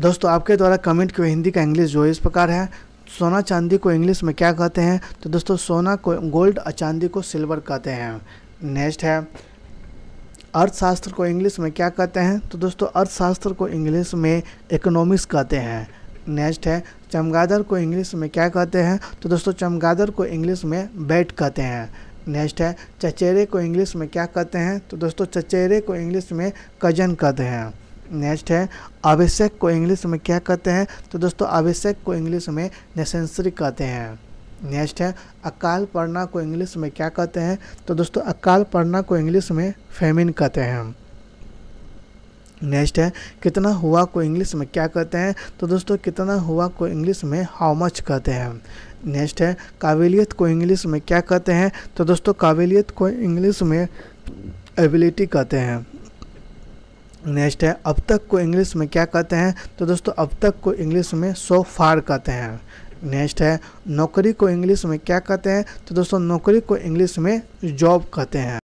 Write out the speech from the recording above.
दोस्तों आपके द्वारा कमेंट किए हिंदी का इंग्लिश जो इस प्रकार है सोना चांदी को इंग्लिश में क्या कहते हैं तो दोस्तों सोना को गोल्ड और चांदी को सिल्वर कहते हैं नेक्स्ट है अर्थशास्त्र को इंग्लिश में क्या कहते हैं तो दोस्तों अर्थशास्त्र को इंग्लिश में इकोनॉमिक्स कहते हैं नेक्स्ट है चमगादड़ को इंग्लिश में क्या कहते हैं तो दोस्तों चमगादड़ को इंग्लिश में बैट कहते हैं नेक्स्ट है चचेरे को इंग्लिश में क्या कहते हैं तो दोस्तों चचेरे को इंग्लिश में कजन कहते हैं नेक्स्ट है आवश्यक को इंग्लिश में क्या कहते हैं तो दोस्तों आवश्यक को इंग्लिश में नेसेंसरी कहते हैं नेक्स्ट है अकाल पढ़ना को इंग्लिश में क्या कहते हैं तो दोस्तों अकाल पढ़ना को इंग्लिश में फेमिन कहते हैं नेक्स्ट है कितना हुआ को इंग्लिश में क्या कहते हैं तो दोस्तों कितना हुआ को इंग्लिश में हाउ मच कहते हैं नेक्स्ट है काबिलियत को इंग्लिश में क्या कहते हैं तो दोस्तों काबिलियत को इंग्लिश में एबिलिटी कहते हैं नेक्स्ट है अब तक को इंग्लिश में क्या कहते हैं तो दोस्तों अब तक को इंग्लिश में सो फार कहते हैं नेक्स्ट है नौकरी को इंग्लिश में क्या कहते हैं तो दोस्तों नौकरी को इंग्लिश में जॉब कहते हैं